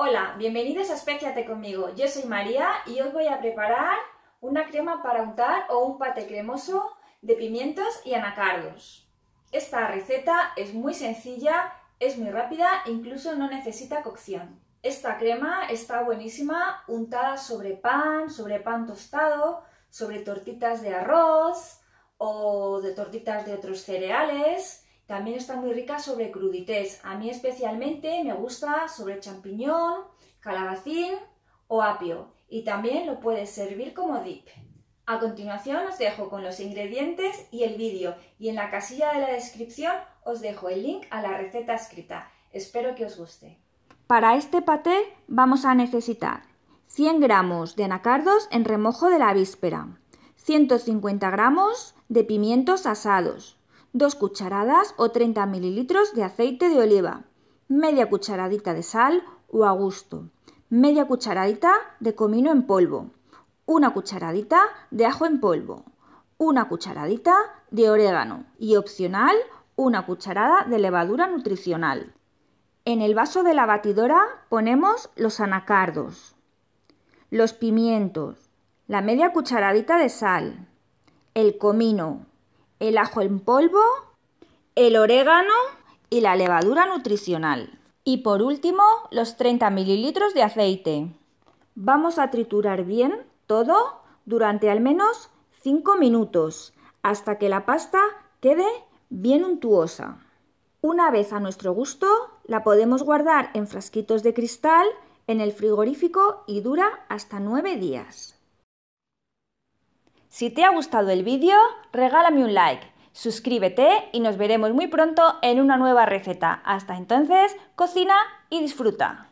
Hola, bienvenidos a Especiate conmigo. Yo soy María y hoy voy a preparar una crema para untar o un pate cremoso de pimientos y anacardos. Esta receta es muy sencilla, es muy rápida e incluso no necesita cocción. Esta crema está buenísima untada sobre pan, sobre pan tostado, sobre tortitas de arroz o de tortitas de otros cereales también está muy rica sobre crudités. A mí especialmente me gusta sobre champiñón, calabacín o apio. Y también lo puedes servir como dip. A continuación os dejo con los ingredientes y el vídeo. Y en la casilla de la descripción os dejo el link a la receta escrita. Espero que os guste. Para este paté vamos a necesitar 100 gramos de anacardos en remojo de la víspera, 150 gramos de pimientos asados, 2 cucharadas o 30 mililitros de aceite de oliva, media cucharadita de sal o a gusto, media cucharadita de comino en polvo, una cucharadita de ajo en polvo, una cucharadita de orégano y opcional una cucharada de levadura nutricional. En el vaso de la batidora ponemos los anacardos, los pimientos, la media cucharadita de sal, el comino, el ajo en polvo, el orégano y la levadura nutricional. Y por último, los 30 mililitros de aceite. Vamos a triturar bien todo durante al menos 5 minutos, hasta que la pasta quede bien untuosa. Una vez a nuestro gusto, la podemos guardar en frasquitos de cristal en el frigorífico y dura hasta 9 días. Si te ha gustado el vídeo, regálame un like, suscríbete y nos veremos muy pronto en una nueva receta. Hasta entonces, cocina y disfruta.